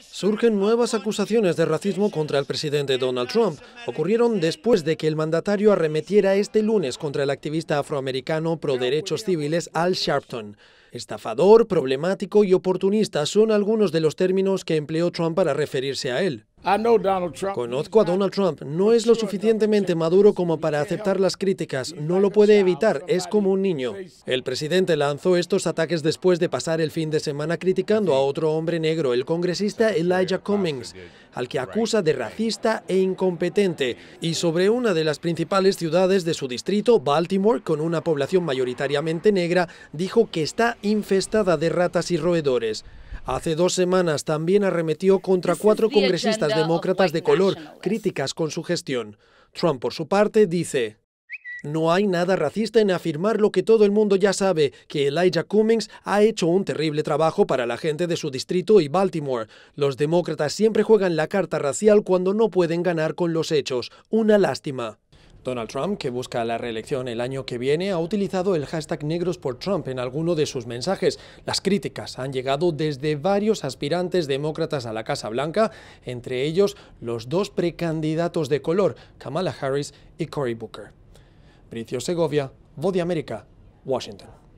Surgen nuevas acusaciones de racismo contra el presidente Donald Trump. Ocurrieron después de que el mandatario arremetiera este lunes contra el activista afroamericano pro derechos civiles Al Sharpton. Estafador, problemático y oportunista son algunos de los términos que empleó Trump para referirse a él. Conozco a Donald Trump. No es lo suficientemente maduro como para aceptar las críticas. No lo puede evitar. Es como un niño. El presidente lanzó estos ataques después de pasar el fin de semana criticando a otro hombre negro, el congresista Elijah Cummings, al que acusa de racista e incompetente, y sobre una de las principales ciudades de su distrito, Baltimore, con una población mayoritariamente negra, dijo que está infestada de ratas y roedores. Hace dos semanas también arremetió contra cuatro congresistas demócratas de color, críticas con su gestión. Trump, por su parte, dice... No hay nada racista en afirmar lo que todo el mundo ya sabe, que Elijah Cummings ha hecho un terrible trabajo para la gente de su distrito y Baltimore. Los demócratas siempre juegan la carta racial cuando no pueden ganar con los hechos. Una lástima. Donald Trump, que busca la reelección el año que viene, ha utilizado el hashtag Negros por Trump en alguno de sus mensajes. Las críticas han llegado desde varios aspirantes demócratas a la Casa Blanca, entre ellos los dos precandidatos de color, Kamala Harris y Cory Booker. Bricio Segovia, Voz América, Washington.